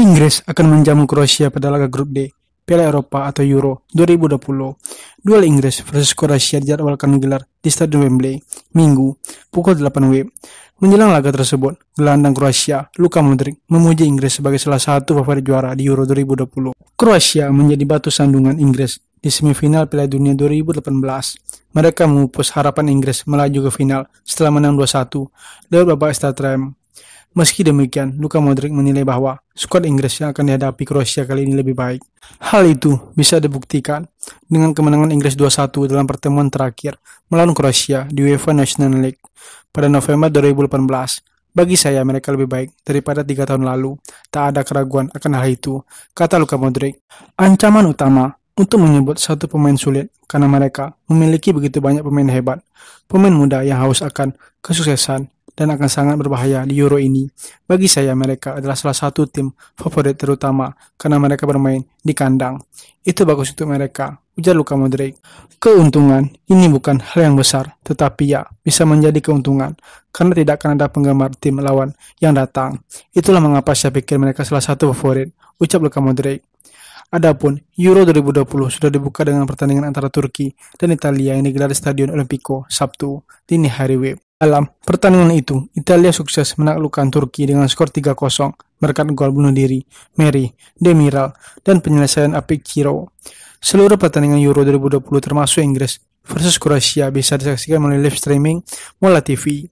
Inggris akan menjamu Kroasia pada laga grup D Piala Eropa atau Euro 2020. Duel Inggris versus Kroasia dijadwalkan gelar di Stadion Wembley Minggu pukul 8 WIB. Menjelang laga tersebut, gelandang Kroasia Luka Modric memuji Inggris sebagai salah satu favorit juara di Euro 2020. Kroasia menjadi batu sandungan Inggris di semifinal Piala Dunia 2018. Mereka mengupus harapan Inggris melaju ke final setelah menang 2-1 lewat babak extra time Meski demikian, Luka Modric menilai bahwa skuad Inggris yang akan dihadapi Kroasia kali ini lebih baik. Hal itu bisa dibuktikan dengan kemenangan Inggris 2-1 dalam pertemuan terakhir melawan Kroasia di UEFA National League pada November 2018. Bagi saya mereka lebih baik daripada tiga tahun lalu. Tak ada keraguan akan hal itu, kata Luka Modric. Ancaman utama untuk menyebut satu pemain sulit karena mereka memiliki begitu banyak pemain hebat, pemain muda yang haus akan kesuksesan dan akan sangat berbahaya di Euro ini. Bagi saya, mereka adalah salah satu tim favorit terutama karena mereka bermain di kandang. Itu bagus untuk mereka, ujar Luka Modric. Keuntungan, ini bukan hal yang besar, tetapi ya, bisa menjadi keuntungan, karena tidak akan ada penggemar tim lawan yang datang. Itulah mengapa saya pikir mereka salah satu favorit, ucap Luka Modric. Adapun Euro 2020 sudah dibuka dengan pertandingan antara Turki dan Italia yang digelar di Stadion Olimpico Sabtu dini hari web. Dalam pertandingan itu, Italia sukses menaklukkan Turki dengan skor 3-0 berkat gol bunuh diri Mary, Demiral, dan penyelesaian apik Ciro. Seluruh pertandingan Euro 2020 termasuk Inggris versus Kroasia bisa disaksikan melalui live streaming Mola TV.